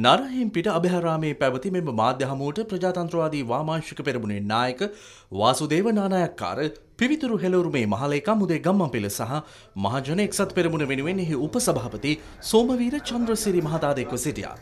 නරහිම්පිට අභහරාමේ පැවති මෙම මාධ්‍යහමුවට ප්‍රජාතන්ත්‍රවාදී වාමාංශික පෙරමුණේ නායක වාසුදේව නානායක්කාර පිවිතුරු හෙලවරුමේ මහලේකා මුදේ ගම්මන් පෙළ සහ මහජන එක්සත් පෙරමුණ වෙනුවෙන් එහි උපසභාපති සෝමවීර චන්ද්‍රසිරි මහතාදෙක්ව සිටියා.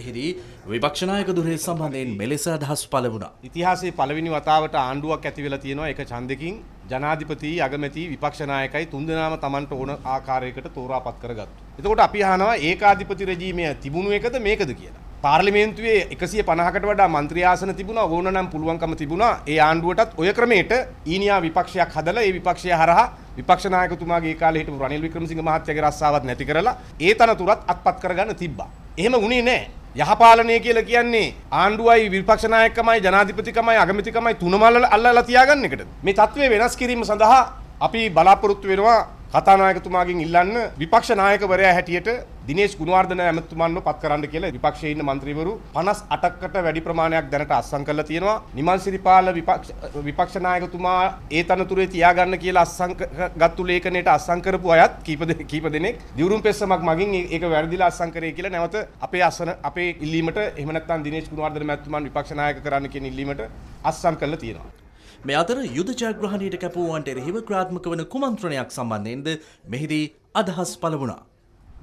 එහිදී විපක්ෂනායක දුරේ සම්බන්ධයෙන් මෙලෙස අදහස් පළ වුණා. ඉතිහාසයේ පළවෙනි වතාවට ආණ්ඩුවක් ඇති වෙලා තියෙනවා එක ඡන්දකින් ජනාධිපති අගමැති විපක්ෂනායකයි තුන්දෙනාම Tamanට ඕන ආකාරයකට තෝරාපත් කරගත්තු. එතකොට අපි අහනවා ඒකාධිපති රෙජීමය තිබුණු එකද මේකද කියලා. පාර්ලිමේන්තුවේ 150කට වඩා මන්ත්‍රී ආසන තිබුණා ඕනනම් පුළුවන්කම තිබුණා ඒ ආණ්ඩුවටත් ඔය ක්‍රමයට ඊනියා විපක්ෂයක් හදලා ඒ විපක්ෂය හරහා විපක්ෂ නායකතුමාගේ ඒ කාලේ හිටපු රනිල් වික්‍රමසිංහ මහත්තයාගේ රස්සාවත් නැති කරලා ඒ තනතුරත් අත්පත් කරගන්න තිබ්බා. එහෙම වුණේ නැහැ. යහපාලනය කියලා කියන්නේ ආණ්ඩුවයි විපක්ෂ නායකකමයි ජනාධිපතිකමයි අගමැතිකමයි තුනම අල්ලලා තියාගන්න එකට. මේ தત્ත්වය වෙනස් කිරීම සඳහා අපි බලාපොරොත්තු වෙනවා කතානායකතුමාගෙන් ඉල්ලන්න විපක්ෂ නායකවරයා හැටියට දිනේෂ් ගුණවර්ධන ඇමතුමාන්ව පත් කරන්න කියලා විපක්ෂයේ ඉන්න മന്ത്രിවරු 58කට වැඩි ප්‍රමාණයක් දැනට අත්සන් කරලා තියෙනවා. නිමල් සිරිපාල විපක්ෂ විපක්ෂ නායකතුමා ඒ තනතුරේ තියාගන්න කියලා අත්සන් ගත්තු ලේඛනයට අත්සන් කරපු අයත් කීප කීප දෙනෙක් දිවුරුම් පෙස්සමක් මගින් ඒක වැරදිලා අත්සන් කරේ කියලා නැවත අපේ අසන අපේ ඉල්ලීමට එහෙම නැත්නම් දිනේෂ් ගුණවර්ධන මැතිතුමන් විපක්ෂ නායක කරන්න කියන ඉල්ලීමට අත්සන් කරලා තියෙනවා. මේ අතර යුද ජයග්‍රහණයට කැපවූවන්ට එරෙහිව ක්‍රාත්මක වන කුමන්ත්‍රණයක් සම්බන්ධයෙන්ද මෙහිදී අදහස් පළ වුණා.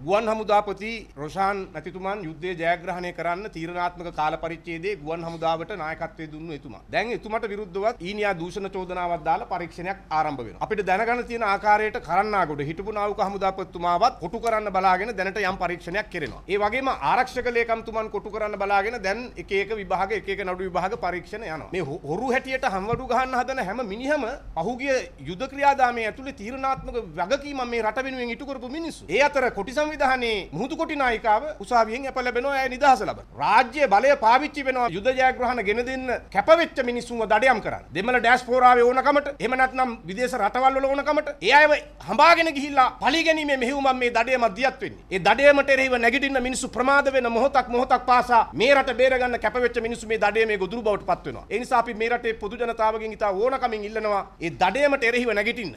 ගුවන් හමුදාපති රොෂාන් මැතිතුමන් යුද්ධය ජයග්‍රහණය කරන්න තීරණාත්මක කාල පරිච්ඡේදයේ ගුවන් හමුදාවට නායකත්වයේ දුන්නු එතුමා. දැන් එතුමට විරුද්ධවත් ඊනියා දූෂණ චෝදනාවක් දාලා පරීක්ෂණයක් ආරම්භ වෙනවා. අපිට දැනගන්න තියෙන ආකාරයට කරන්නාගොඩ හිටපු නාවික හමුදාපතිතුමාවත් කොටු කරන්න බලාගෙන දැනට යම් පරීක්ෂණයක් කරනවා. ඒ වගේම ආරක්ෂක ලේකම්තුමන් කොටු කරන්න බලාගෙන දැන් එක එක විභාග එක එක නඩු විභාග පරීක්ෂණ යනවා. මේ හොරු හැටියට හම්වඩු ගහන්න හදන හැම මිනිහම පහුගිය යුද ක්‍රියාදාමයේ ඇතුලේ තීරණාත්මක වගකීම මේ රට වෙනුවෙන් ඉටු කරපු මිනිස්සු. ඒ අතර කොටිසම් සංවිධානයේ මුහුදු කොටි නායිකාව උසාවියෙන් අප ලැබෙනවා ඇය නිදහස ලබන. රාජ්‍ය බලය පාවිච්චි වෙනවා යුද ජයග්‍රහණ ගෙන දෙන්න කැපවෙච්ච මිනිස්සුන්ව දඩයම් කරන්න. දෙමළ ඩෑස්පෝරාවේ ඕනකමට එහෙම නැත්නම් විදේශ රටවල් වල ඕනකමට ඒ අයව හඹාගෙන ගිහිල්ලා පලිගැනීමේ මෙහෙයුමක් මේ දඩයම දියත් වෙන්නේ. ඒ දඩයමට එරෙහිව නැගිටින්න මිනිස්සු ප්‍රමාද වෙන මොහොතක් මොහොතක් පාසා මේ රට බේරගන්න කැපවෙච්ච මිනිස්සු මේ දඩයේ මේ ගොදුරු බවට පත් වෙනවා. ඒ නිසා අපි මේ රටේ පොදු ජනතාවගෙන් ඉතා ඕනකමින් ඉල්ලනවා ඒ දඩයමට එරෙහිව නැගිටින්න.